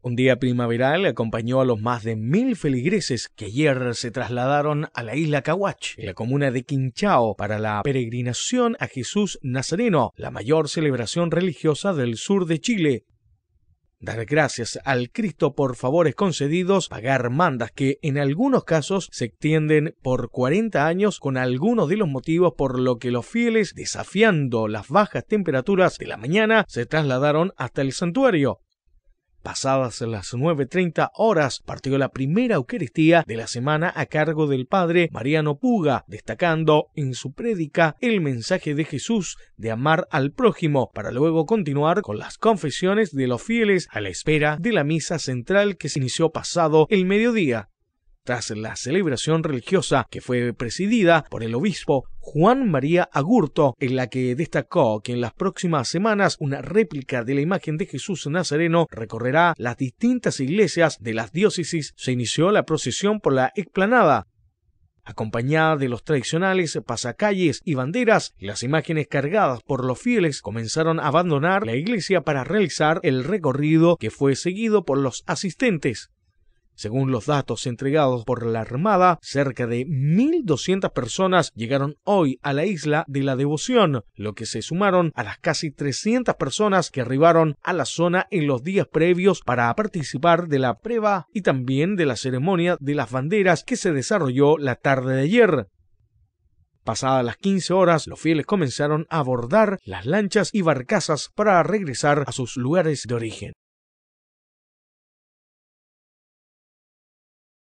Un día primaveral acompañó a los más de mil feligreses que ayer se trasladaron a la isla Cahuach, en la comuna de Quinchao, para la peregrinación a Jesús Nazareno, la mayor celebración religiosa del sur de Chile. Dar gracias al Cristo por favores concedidos, pagar mandas que en algunos casos se extienden por 40 años con algunos de los motivos por lo que los fieles, desafiando las bajas temperaturas de la mañana, se trasladaron hasta el santuario. Pasadas las 9.30 horas partió la primera Eucaristía de la semana a cargo del Padre Mariano Puga, destacando en su prédica el mensaje de Jesús de amar al prójimo, para luego continuar con las confesiones de los fieles a la espera de la misa central que se inició pasado el mediodía tras la celebración religiosa que fue presidida por el obispo Juan María Agurto, en la que destacó que en las próximas semanas una réplica de la imagen de Jesús Nazareno recorrerá las distintas iglesias de las diócesis. Se inició la procesión por la explanada, acompañada de los tradicionales pasacalles y banderas, las imágenes cargadas por los fieles comenzaron a abandonar la iglesia para realizar el recorrido que fue seguido por los asistentes. Según los datos entregados por la Armada, cerca de 1.200 personas llegaron hoy a la isla de la Devoción, lo que se sumaron a las casi 300 personas que arribaron a la zona en los días previos para participar de la prueba y también de la ceremonia de las banderas que se desarrolló la tarde de ayer. Pasadas las 15 horas, los fieles comenzaron a abordar las lanchas y barcazas para regresar a sus lugares de origen.